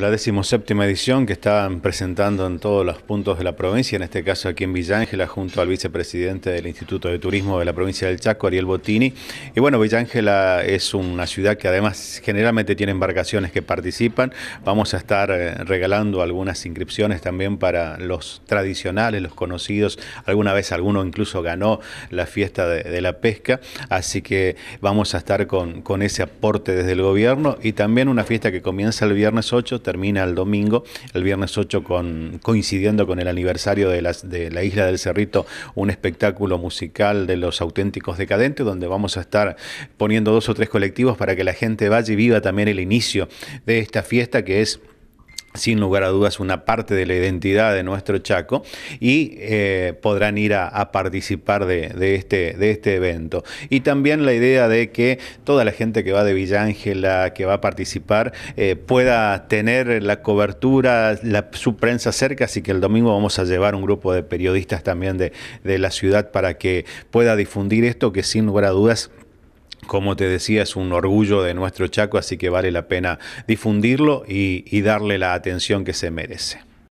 La decimoséptima edición que están presentando en todos los puntos de la provincia, en este caso aquí en Villángela, junto al vicepresidente del Instituto de Turismo de la provincia del Chaco, Ariel Botini. Y bueno, Villángela es una ciudad que además generalmente tiene embarcaciones que participan. Vamos a estar eh, regalando algunas inscripciones también para los tradicionales, los conocidos. Alguna vez alguno incluso ganó la fiesta de, la pesca, así que vamos a estar con ese aporte desde el gobierno y también una fiesta que comienza el viernes 8 termina el domingo, el viernes 8 con, coincidiendo con el aniversario de, de la Isla del Cerrito, un espectáculo musical de los auténticos decadentes, donde vamos a estar poniendo dos o tres colectivos para que la gente vaya y viva también el inicio de esta fiesta que es sin lugar a dudas una parte de la identidad de nuestro Chaco y eh, podrán ir a, participar de, este, de este evento. Y también la idea de que toda la gente que va de Ángela, que va a participar, eh, pueda tener la cobertura, la, su prensa cerca, así que el domingo vamos a llevar un grupo de periodistas también de la ciudad para que pueda difundir esto que sin lugar a dudas como te decía, es un orgullo de nuestro Chaco, así que vale la pena difundirlo y, y darle la atención que se merece.